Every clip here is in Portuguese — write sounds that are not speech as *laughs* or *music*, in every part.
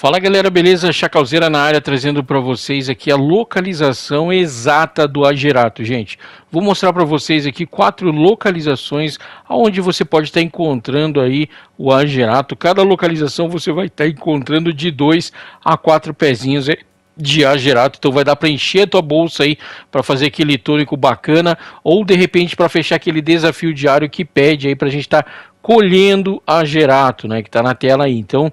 Fala galera, beleza? Chacalzeira na área trazendo para vocês aqui a localização exata do Agerato, gente. Vou mostrar para vocês aqui quatro localizações aonde você pode estar tá encontrando aí o Agerato. Cada localização você vai estar tá encontrando de dois a quatro pezinhos é, de agerato, então vai dar para encher a tua bolsa aí para fazer aquele tônico bacana ou de repente para fechar aquele desafio diário que pede aí para a gente estar tá colhendo agerato, né, que está na tela aí. Então,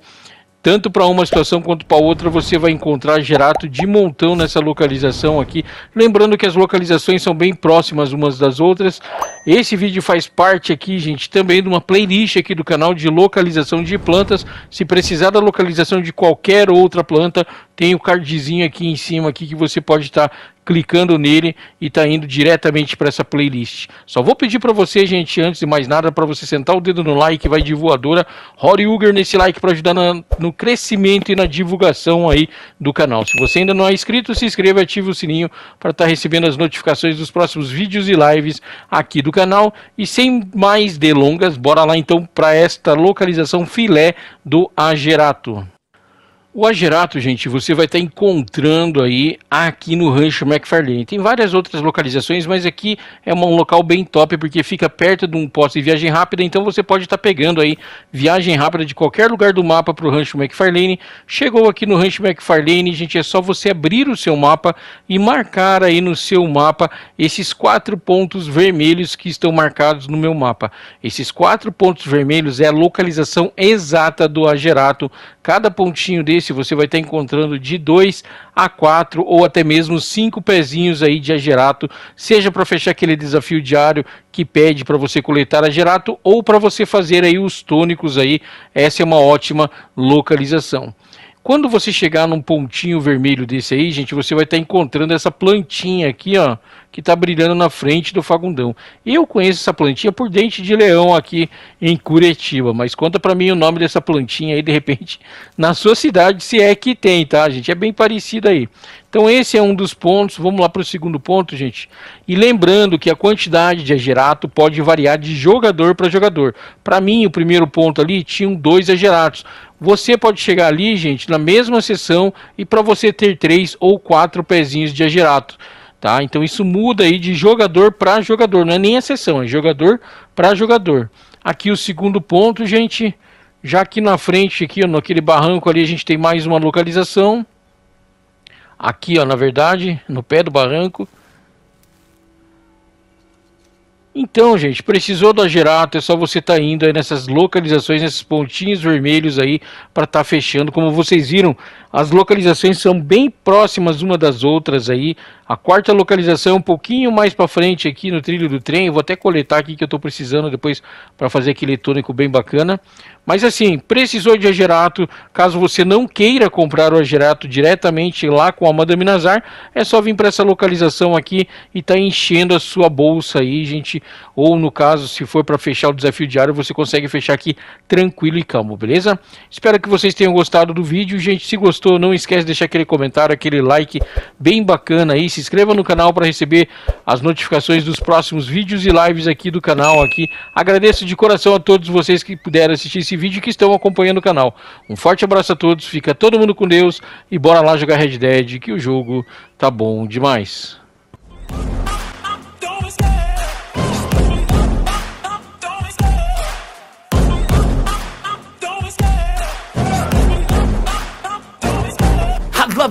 tanto para uma situação quanto para outra, você vai encontrar gerato de montão nessa localização aqui. Lembrando que as localizações são bem próximas umas das outras. Esse vídeo faz parte aqui, gente, também de uma playlist aqui do canal de localização de plantas. Se precisar da localização de qualquer outra planta, tem o cardzinho aqui em cima aqui que você pode estar tá clicando nele e está indo diretamente para essa playlist. Só vou pedir para você, gente, antes de mais nada, para você sentar o dedo no like, vai de voadora. Rory Uger nesse like para ajudar na, no crescimento e na divulgação aí do canal. Se você ainda não é inscrito, se inscreva e ative o sininho para estar tá recebendo as notificações dos próximos vídeos e lives aqui do canal. E sem mais delongas, bora lá então para esta localização filé do Agerato. O Agirato, gente, você vai estar tá encontrando aí aqui no Rancho McFarlane. Tem várias outras localizações, mas aqui é um local bem top porque fica perto de um posto de viagem rápida, então você pode estar tá pegando aí viagem rápida de qualquer lugar do mapa para o Rancho McFarlane. Chegou aqui no Rancho McFarlane, gente, é só você abrir o seu mapa e marcar aí no seu mapa esses quatro pontos vermelhos que estão marcados no meu mapa. Esses quatro pontos vermelhos é a localização exata do Agerato. Cada pontinho desse disse, você vai estar encontrando de dois a quatro ou até mesmo cinco pezinhos aí de agerato, seja para fechar aquele desafio diário que pede para você coletar agerato ou para você fazer aí os tônicos aí. Essa é uma ótima localização. Quando você chegar num pontinho vermelho desse aí, gente, você vai estar tá encontrando essa plantinha aqui, ó, que está brilhando na frente do Fagundão. Eu conheço essa plantinha por dente de leão aqui em Curitiba, mas conta para mim o nome dessa plantinha aí, de repente, *laughs* na sua cidade, se é que tem, tá, gente? É bem parecido aí. Então esse é um dos pontos. Vamos lá para o segundo ponto, gente. E lembrando que a quantidade de agerato pode variar de jogador para jogador. Para mim, o primeiro ponto ali tinham dois ageratos. Você pode chegar ali, gente, na mesma sessão e para você ter três ou quatro pezinhos de agirato, Tá? Então isso muda aí de jogador para jogador, não é nem a sessão, é jogador para jogador. Aqui o segundo ponto, gente, já aqui na frente, aqui ó, naquele barranco ali, a gente tem mais uma localização. Aqui, ó, na verdade, no pé do barranco. Então, gente, precisou da Gerato, é só você estar tá indo aí nessas localizações, nesses pontinhos vermelhos aí para estar tá fechando. Como vocês viram, as localizações são bem próximas uma das outras aí. A quarta localização é um pouquinho mais para frente aqui no trilho do trem. Vou até coletar aqui que eu estou precisando depois para fazer aquele tônico bem bacana. Mas assim, precisou de agerato, caso você não queira comprar o agerato diretamente lá com a Madame Nazar, é só vir para essa localização aqui e tá enchendo a sua bolsa aí, gente. Ou no caso, se for para fechar o desafio diário, você consegue fechar aqui tranquilo e calmo, beleza? Espero que vocês tenham gostado do vídeo, gente. Se gostou gostou, não esquece de deixar aquele comentário, aquele like bem bacana aí. Se inscreva no canal para receber as notificações dos próximos vídeos e lives aqui do canal aqui. Agradeço de coração a todos vocês que puderam assistir esse vídeo e que estão acompanhando o canal. Um forte abraço a todos, fica todo mundo com Deus e bora lá jogar Red Dead que o jogo tá bom demais.